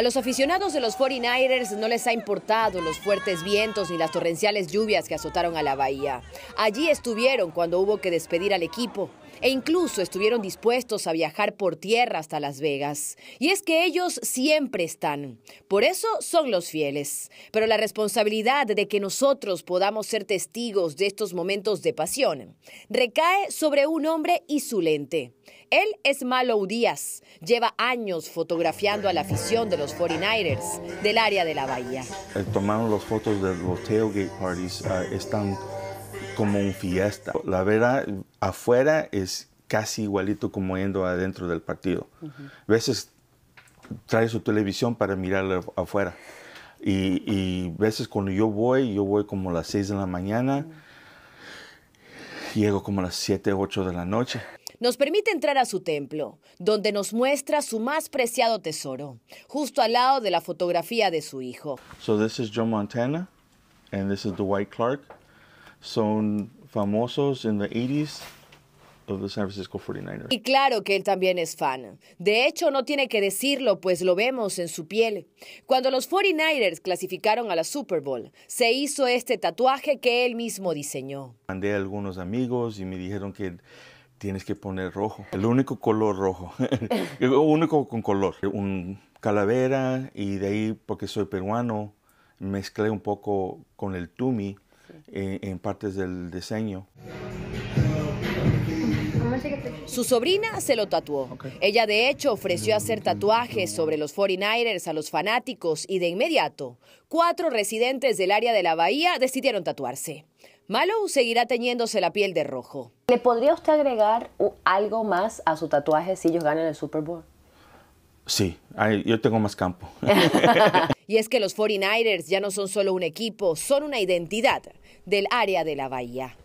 A los aficionados de los 49ers no les ha importado los fuertes vientos ni las torrenciales lluvias que azotaron a la bahía. Allí estuvieron cuando hubo que despedir al equipo e incluso estuvieron dispuestos a viajar por tierra hasta Las Vegas. Y es que ellos siempre están. Por eso son los fieles. Pero la responsabilidad de que nosotros podamos ser testigos de estos momentos de pasión recae sobre un hombre y su lente. Él es Malo Díaz. Lleva años fotografiando a la afición de los los 49ers del área de la bahía. Eh, tomaron las fotos de los tailgate parties, ah, están como un fiesta. La verdad, afuera es casi igualito como yendo adentro del partido. A veces trae su televisión para mirar afuera. Y, y, veces cuando yo voy, yo voy como a las 6 de la mañana, llego como a las 7, 8 de la noche nos permite entrar a su templo, donde nos muestra su más preciado tesoro, justo al lado de la fotografía de su hijo. So this is Joe Montana and this is Dwight Clark. Son famosos in the 80s of the San Francisco 49ers. Y claro que él también es fan. De hecho, no tiene que decirlo, pues lo vemos en su piel. Cuando los 49ers clasificaron a la Super Bowl, se hizo este tatuaje que él mismo diseñó. Mandé a algunos amigos y me dijeron que tienes que poner rojo. El único color rojo. el único con color. Un calavera y de ahí, porque soy peruano, mezclé un poco con el tumi eh, en, partes del diseño. Su sobrina se lo tatuó. Ella de hecho ofreció hacer tatuajes sobre los 49ers a los fanáticos y de inmediato, cuatro residentes del área de la bahía decidieron tatuarse. Malou seguirá teñiéndose la piel de rojo. ¿Le podría usted agregar algo más a su tatuaje si ellos ganan el Super Bowl? Sí, yo tengo más campo. y es que los 49ers ya no son solo un equipo, son una identidad del área de la bahía.